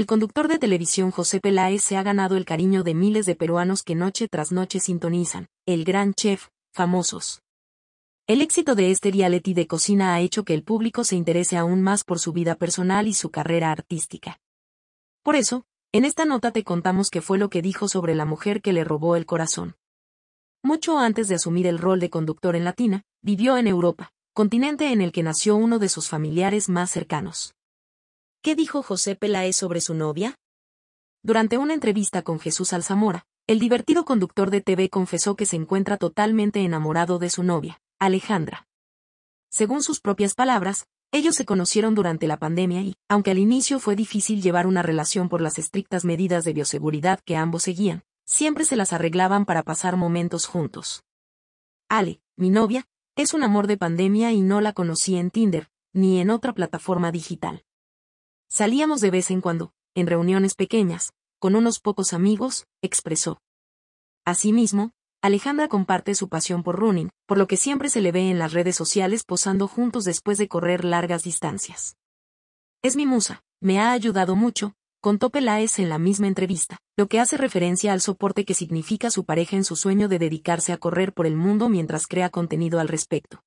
el conductor de televisión José Peláez se ha ganado el cariño de miles de peruanos que noche tras noche sintonizan, el gran chef, famosos. El éxito de este reality de cocina ha hecho que el público se interese aún más por su vida personal y su carrera artística. Por eso, en esta nota te contamos qué fue lo que dijo sobre la mujer que le robó el corazón. Mucho antes de asumir el rol de conductor en Latina, vivió en Europa, continente en el que nació uno de sus familiares más cercanos. ¿Qué dijo José Peláez sobre su novia? Durante una entrevista con Jesús Alzamora, el divertido conductor de TV confesó que se encuentra totalmente enamorado de su novia, Alejandra. Según sus propias palabras, ellos se conocieron durante la pandemia y, aunque al inicio fue difícil llevar una relación por las estrictas medidas de bioseguridad que ambos seguían, siempre se las arreglaban para pasar momentos juntos. Ale, mi novia, es un amor de pandemia y no la conocí en Tinder, ni en otra plataforma digital. Salíamos de vez en cuando, en reuniones pequeñas, con unos pocos amigos, expresó. Asimismo, Alejandra comparte su pasión por running, por lo que siempre se le ve en las redes sociales posando juntos después de correr largas distancias. Es mi musa, me ha ayudado mucho, contó Peláez en la misma entrevista, lo que hace referencia al soporte que significa su pareja en su sueño de dedicarse a correr por el mundo mientras crea contenido al respecto.